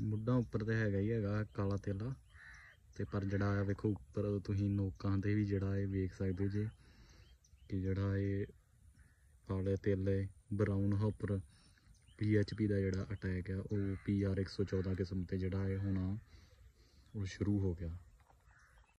ਮੁੱਢਾਂ ਉੱਪਰ ਤੇ ਹੈਗਾ ਹੀ ਹੈਗਾ ਕਾਲਾ ਤੇਲਾ ਤੇ ਪਰ ਜਿਹੜਾ ਆ ਵੇਖੋ ਉੱਪਰ ਤੁਸੀਂ ਨੋਕਾਂ ਤੇ ਵੀ ਜਿਹੜਾ ਇਹ ਵੇਖ ਸਕਦੇ ਜੇ ਕਿ ਜਿਹੜਾ ਇਹ ਕਾਲੇ ਤੇਲੇ ਬਰਾਊਨ ਹੌਪਰ ਪੀਐਚਪੀ ਦਾ ਜਿਹੜਾ ਅਟੈਕ ਆ ਉਹ ਪੀਆਰ 114 ਕਿਸਮ ਤੇ ਜਿਹੜਾ ਇਹ ਹੋਣਾ ਉਹ ਸ਼ੁਰੂ ਹੋ ਗਿਆ